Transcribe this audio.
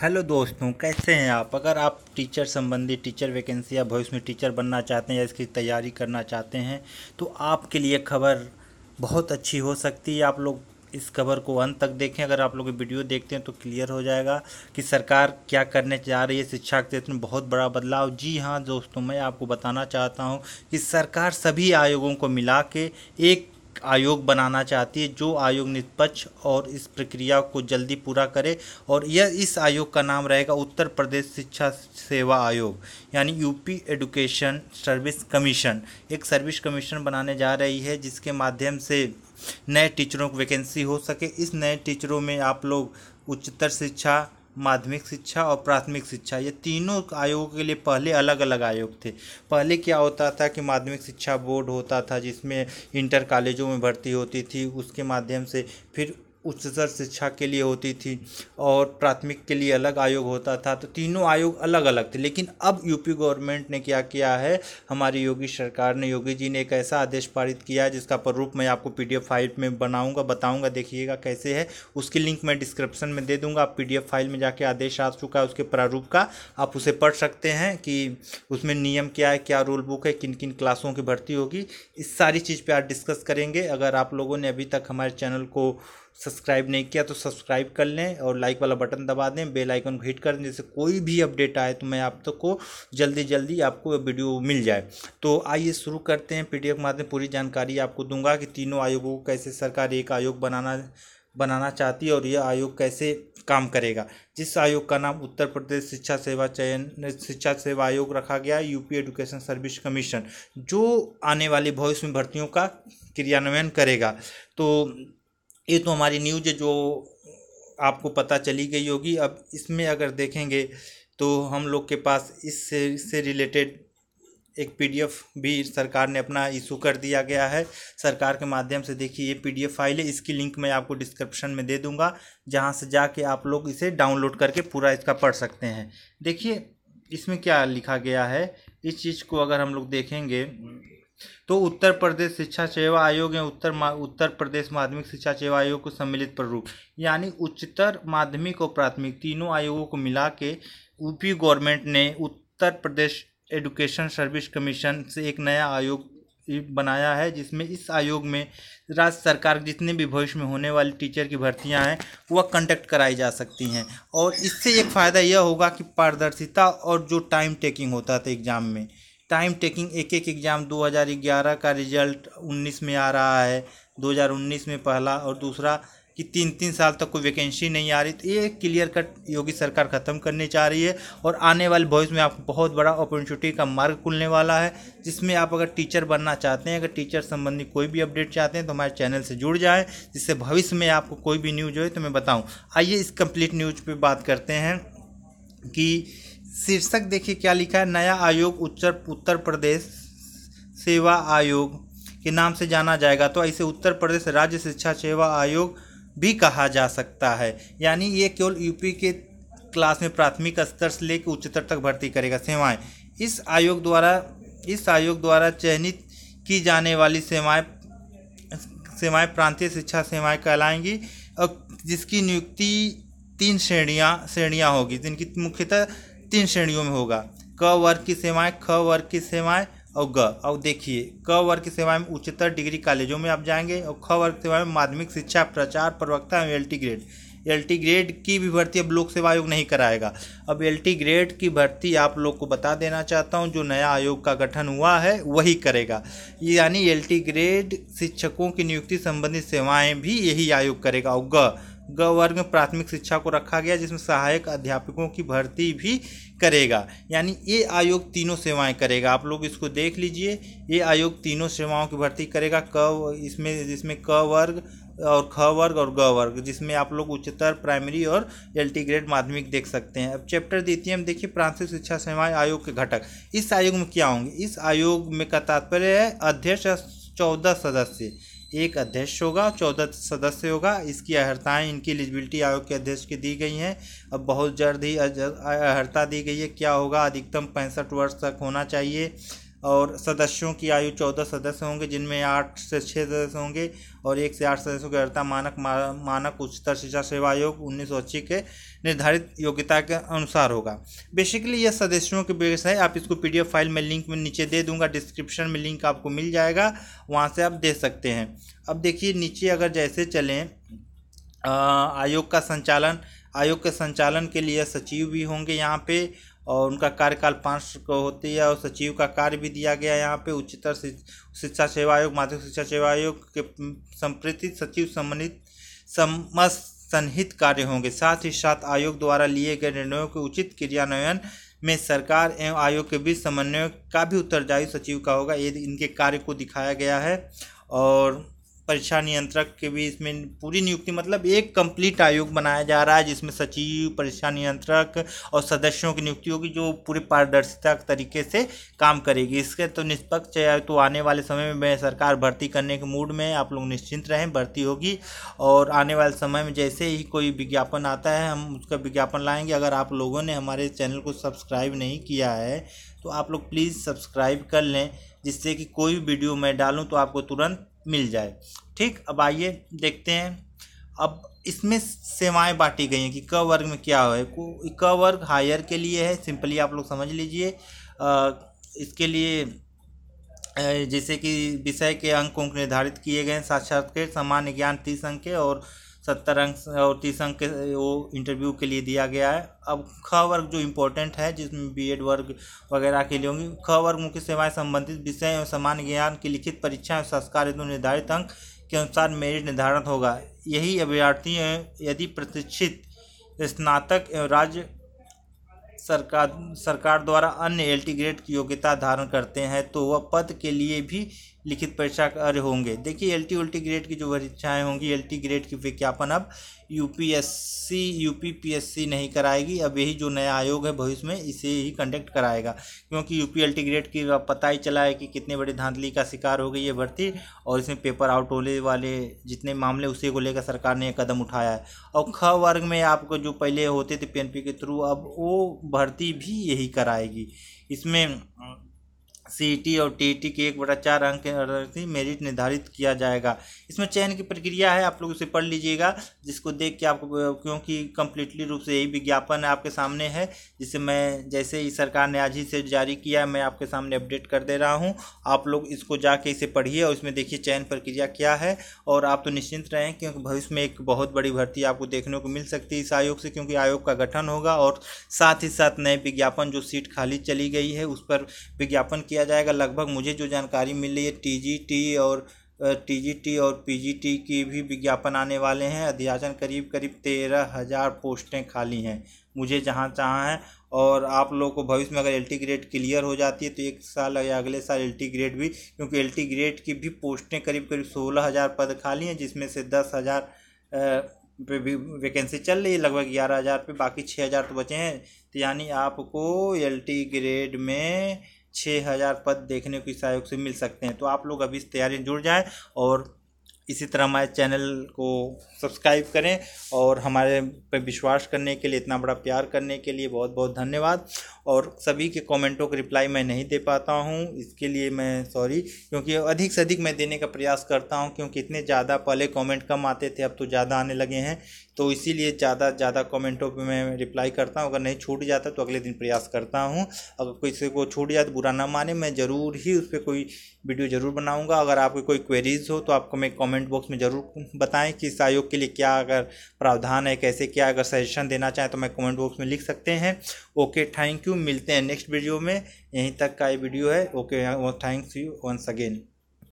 hello दोस्तों कैसे हैं आप अगर आप टीचर संबंधी टीचर वैकेंसी या भविष्य में टीचर बनना चाहते हैं या इसकी तैयारी करना चाहते हैं तो आपके लिए खबर बहुत अच्छी हो सकती है आप लोग इस खबर को अंत तक देखें अगर आप लोग वीडियो देखते हैं तो क्लियर हो जाएगा कि सरकार क्या करने जा रही है शिक्षा के क्षेत्र में बहुत बड़ा बदलाव जी हाँ दोस्तों मैं आपको बताना चाहता हूँ कि सरकार सभी आयोगों को मिला के एक आयोग बनाना चाहती है जो आयोग निष्पक्ष और इस प्रक्रिया को जल्दी पूरा करे और यह इस आयोग का नाम रहेगा उत्तर प्रदेश शिक्षा सेवा आयोग यानी यूपी एडुकेशन सर्विस कमीशन एक सर्विस कमीशन बनाने जा रही है जिसके माध्यम से नए टीचरों की वैकेंसी हो सके इस नए टीचरों में आप लोग उच्चतर शिक्षा माध्यमिक शिक्षा और प्राथमिक शिक्षा ये तीनों आयोगों के लिए पहले अलग अलग आयोग थे पहले क्या होता था कि माध्यमिक शिक्षा बोर्ड होता था जिसमें इंटर कॉलेजों में भर्ती होती थी उसके माध्यम से फिर उच्चतर शिक्षा के लिए होती थी और प्राथमिक के लिए अलग आयोग होता था तो तीनों आयोग अलग अलग थे लेकिन अब यूपी गवर्नमेंट ने क्या किया है हमारी योगी सरकार ने योगी जी ने एक ऐसा आदेश पारित किया है जिसका प्ररूप मैं आपको पी फाइल में बनाऊँगा बताऊँगा देखिएगा कैसे है उसकी लिंक मैं डिस्क्रिप्शन में दे दूँगा आप पी फाइल में जाके आदेश आ चुका है उसके प्रारूप का आप उसे पढ़ सकते हैं कि उसमें नियम क्या है क्या रूल बुक है किन किन क्लासों की भर्ती होगी इस सारी चीज़ पर आप डिस्कस करेंगे अगर आप लोगों ने अभी तक हमारे चैनल को सब्सक्राइब नहीं किया तो सब्सक्राइब कर लें और लाइक वाला बटन दबा दें बेल आइकन को हिट कर दें जैसे कोई भी अपडेट आए तो मैं आप तक तो को जल्दी जल्दी आपको वीडियो मिल जाए तो आइए शुरू करते हैं पी के माध्यम पूरी जानकारी आपको दूंगा कि तीनों आयोगों को कैसे सरकार एक आयोग बनाना बनाना चाहती है और यह आयोग कैसे काम करेगा जिस आयोग का नाम उत्तर प्रदेश शिक्षा सेवा चयन शिक्षा सेवा आयोग रखा गया यूपी एजुकेशन सर्विस कमीशन जो आने वाली भविष्य में भर्तियों का क्रियान्वयन करेगा तो ये तो हमारी न्यूज जो आपको पता चली गई होगी अब इसमें अगर देखेंगे तो हम लोग के पास इससे इससे रिलेटेड एक पीडीएफ भी सरकार ने अपना इशू कर दिया गया है सरकार के माध्यम से देखिए ये पीडीएफ फाइल है इसकी लिंक मैं आपको डिस्क्रिप्शन में दे दूंगा जहां से जाके आप लोग इसे डाउनलोड करके पूरा इसका पढ़ सकते हैं देखिए इसमें क्या लिखा गया है इस चीज़ को अगर हम लोग देखेंगे तो उत्तर प्रदेश शिक्षा सेवा आयोग या उत्तर उत्तर प्रदेश माध्यमिक शिक्षा सेवा आयोग को सम्मिलित प्रारूप यानी उच्चतर माध्यमिक और प्राथमिक तीनों आयोगों को मिला के यूपी गवर्नमेंट ने Uttar Pradesh education service commission से एक नया आयोग बनाया है जिसमें इस आयोग में राज्य सरकार जितने भी भविष्य में होने वाली टीचर की भर्तियां हैं वह कंडक्ट कराई जा सकती हैं और इससे एक फ़ायदा यह होगा कि पारदर्शिता और जो टाइम टेकिंग होता था एग्ज़ाम में टाइम टेकिंग एक एक एग्ज़ाम 2011 का रिजल्ट 19 में आ रहा है 2019 में पहला और दूसरा कि तीन तीन साल तक कोई वैकेंसी नहीं आ रही तो ये क्लियर कट योगी सरकार ख़त्म करने चाह रही है और आने वाले भविष्य में आपको बहुत बड़ा अपॉर्चुनिटी का मार्ग खुलने वाला है जिसमें आप अगर टीचर बनना चाहते हैं अगर टीचर संबंधी कोई भी अपडेट चाहते हैं तो हमारे चैनल से जुड़ जाएं जिससे भविष्य में आपको कोई भी न्यूज हो तो मैं बताऊँ आइए इस कम्प्लीट न्यूज पर बात करते हैं कि शीर्षक देखिए क्या लिखा है नया आयोग उत्तर उत्तर प्रदेश सेवा आयोग के नाम से जाना जाएगा तो इसे उत्तर प्रदेश राज्य शिक्षा सेवा आयोग भी कहा जा सकता है यानी ये केवल यूपी के क्लास में प्राथमिक स्तर से लेकर उच्चतर तक भर्ती करेगा सेवाएं इस आयोग द्वारा इस आयोग द्वारा चयनित की जाने वाली सेवाएं सेवाएं प्रांतीय शिक्षा सेवाएं कहलाएंगी और जिसकी नियुक्ति तीन श्रेणियां श्रेणियां होगी जिनकी मुख्यतः तीन श्रेणियों में होगा क वर्ग की सेवाएं ख वर्ग की सेवाएं और ग और देखिए क वर्ग की सेवाएं में उच्चतर डिग्री कॉलेजों में आप जाएंगे और ख वर्ग सेवाएं में माध्यमिक शिक्षा प्रचार प्रवक्ता एवं एल ग्रेड एल ग्रेड की भी भर्ती अब लोक सेवा आयोग नहीं कराएगा अब एल ग्रेड की भर्ती आप लोग को बता देना चाहता हूँ जो नया आयोग का गठन हुआ है वही करेगा यानी एल ग्रेड शिक्षकों की नियुक्ति संबंधित सेवाएं भी यही आयोग करेगा और ग ग वर्ग में प्राथमिक शिक्षा को रखा गया जिसमें सहायक अध्यापकों की भर्ती भी करेगा यानी ये आयोग तीनों सेवाएं करेगा आप लोग इसको देख लीजिए ये आयोग तीनों सेवाओं की भर्ती करेगा क इसमें जिसमें क वर्ग और ख वर्ग और ग वर्ग जिसमें आप लोग उच्चतर प्राइमरी और एल ग्रेड माध्यमिक देख सकते हैं अब चैप्टर द्वितीय हम देखिए प्रांतिक शिक्षा सेवाएं आयोग के घटक इस आयोग में क्या होंगे इस आयोग में का तात्पर्य है अध्यक्ष चौदह सदस्य एक अध्यक्ष होगा चौदह सदस्य होगा इसकी अहर्ताएं इनकी एलिजिबिलिटी आयोग के अध्यक्ष की दी गई हैं अब बहुत जल्द ही अहर्ता दी गई है क्या होगा अधिकतम पैंसठ वर्ष तक होना चाहिए और सदस्यों की आयु चौदह सदस्य होंगे जिनमें आठ से छः सदस्य होंगे और एक से आठ सदस्यों की अर्थात मानक मानक उच्चतर शिक्षा सेवा आयोग उन्नीस सौ अस्सी के निर्धारित योग्यता के अनुसार होगा बेसिकली यह सदस्यों के बेस है आप इसको पी फाइल में लिंक में नीचे दे दूंगा डिस्क्रिप्शन में लिंक आपको मिल जाएगा वहाँ से आप दे सकते हैं अब देखिए नीचे अगर जैसे चलें आयोग का संचालन आयोग के संचालन के लिए सचिव भी होंगे यहाँ पे और उनका कार्यकाल पाँच को होती है और सचिव का कार्य भी दिया गया है यहाँ पे उच्चतर शिक्षा सेवा आयोग माध्यमिक शिक्षा सेवा आयोग के संप्रेतित सचिव सम्मानित समस्त संहित कार्य होंगे साथ ही साथ आयोग द्वारा लिए गए निर्णयों के उचित क्रियान्वयन में सरकार एवं आयोग के बीच समन्वय का भी उत्तरदायी सचिव का होगा ये इनके कार्य को दिखाया गया है और परीक्षा नियंत्रक के भी इसमें पूरी नियुक्ति मतलब एक कंप्लीट आयोग बनाया जा रहा है जिसमें सचिव परीक्षा नियंत्रक और सदस्यों की नियुक्ति होगी जो पूरे पारदर्शिता तरीके से काम करेगी इसके तो निष्पक्ष तो आने वाले समय में सरकार भर्ती करने के मूड में आप लोग निश्चिंत रहें भर्ती होगी और आने वाले समय में जैसे ही कोई विज्ञापन आता है हम उसका विज्ञापन लाएंगे अगर आप लोगों ने हमारे चैनल को सब्सक्राइब नहीं किया है तो आप लोग प्लीज़ सब्सक्राइब कर लें जिससे कि कोई वीडियो मैं डालूं तो आपको तुरंत मिल जाए ठीक अब आइए देखते हैं अब इसमें सेवाएं बांटी गई हैं कि क वर्ग में क्या है क वर्ग हायर के लिए है सिंपली आप लोग समझ लीजिए इसके लिए जैसे कि विषय के अंक निर्धारित किए गए हैं साक्षात्कार सामान्य ज्ञान तीस अंक के और सत्तर अंक और तीस अंक के वो इंटरव्यू के लिए दिया गया है अब ख वर्ग जो इम्पोर्टेंट है जिसमें बी एड वर्ग वगैरह के लिए होंगी ख वर्ग मुख्य सेवाएं संबंधित विषय एवं सामान्य ज्ञान की लिखित परीक्षा एवं संस्कार हेतु निर्धारित अंक के अनुसार मेरिट निर्धारित होगा यही अभ्यर्थी यदि प्रतिष्ठित स्नातक एवं राज्य सरकार सरकार द्वारा अन्य एल्टी ग्रेड की योग्यता धारण करते हैं तो वह पद के लिए भी लिखित परीक्षा कार्य होंगे देखिए एल टी उल्टी ग्रेड की जो परीक्षाएँ होंगी एल टी ग्रेड की विज्ञापन अब U P S C U P P S C नहीं कराएगी अब यही जो नया आयोग है भविष्य में इसे ही कंडक्ट कराएगा क्योंकि U P L T grade की पता ही चला है कि कितने बड़े धांधली का शिकार हो गई है भर्ती और इसमें पेपर आउट होने वाले जितने मामले उसी को लेकर सरकार ने यह कदम उठाया है और ख वर्ग में आपको जो पहले होते थे पी एन पी के थ्रू अब वो भर्ती भी यही कराएगी इसमें सीईटी e और टीईटी e के एक बटा चार अंक अभ्यर्थी मेरिट निर्धारित किया जाएगा इसमें चयन की प्रक्रिया है आप लोग उसे पढ़ लीजिएगा जिसको देख के आपको क्योंकि कम्प्लीटली रूप से यही विज्ञापन आपके सामने है जिसे मैं जैसे ही सरकार ने आज ही से जारी किया है मैं आपके सामने अपडेट कर दे रहा हूँ आप लोग इसको जाके इसे पढ़िए और इसमें देखिए चयन प्रक्रिया क्या है और आप तो निश्चिंत रहें क्योंकि भविष्य में एक बहुत बड़ी भर्ती आपको देखने को मिल सकती है इस आयोग से क्योंकि आयोग का गठन होगा और साथ ही साथ नए विज्ञापन जो सीट खाली चली गई है उस पर विज्ञापन किया किया जाएगा लगभग मुझे जो जानकारी मिल रही है टीजीटी और टीजीटी और पीजीटी की भी विज्ञापन आने वाले हैं अध्याचन करीब करीब तेरह हज़ार पोस्टें खाली हैं मुझे जहाँ चाहाँ हैं और आप लोगों को भविष्य में अगर एल टी ग्रेड क्लियर हो जाती है तो एक साल या अगले साल एल टी ग्रेड भी क्योंकि एल टी ग्रेड की भी पोस्टें करीब करीब सोलह हज़ार पद खाली हैं जिसमें से दस हज़ार पे भी वैकेंसी चल रही है लगभग ग्यारह हज़ार पे बाकी छः हज़ार तो बचे हैं तो यानी आपको एल टी ग्रेड में छः हज़ार पद देखने को इस आयोग से मिल सकते हैं तो आप लोग अभी इस तैयारी में जुड़ जाएँ और इसी तरह हमारे चैनल को सब्सक्राइब करें और हमारे पर विश्वास करने के लिए इतना बड़ा प्यार करने के लिए बहुत बहुत धन्यवाद और सभी के कमेंटों के रिप्लाई मैं नहीं दे पाता हूँ इसके लिए मैं सॉरी क्योंकि अधिक से अधिक मैं देने का प्रयास करता हूँ क्योंकि इतने ज़्यादा पहले कमेंट कम आते थे अब तो ज़्यादा आने लगे हैं तो इसीलिए ज़्यादा ज़्यादा कमेंटों पे मैं रिप्लाई करता हूँ अगर नहीं छूट जाता तो अगले दिन प्रयास करता हूँ अगर किसी को छूट जाए तो बुरा ना माने मैं ज़रूर ही उस पर कोई वीडियो ज़रूर बनाऊँगा अगर आपकी कोई क्वेरीज हो तो आपको मैं कॉमेंट कमेंट बॉक्स में ज़रूर बताएं कि इस आयोग के लिए क्या अगर प्रावधान है कैसे क्या अगर सजेशन देना चाहें तो मैं कमेंट बॉक्स में लिख सकते हैं ओके थैंक यू मिलते हैं नेक्स्ट वीडियो में यहीं तक का ये वीडियो है okay thanks you once again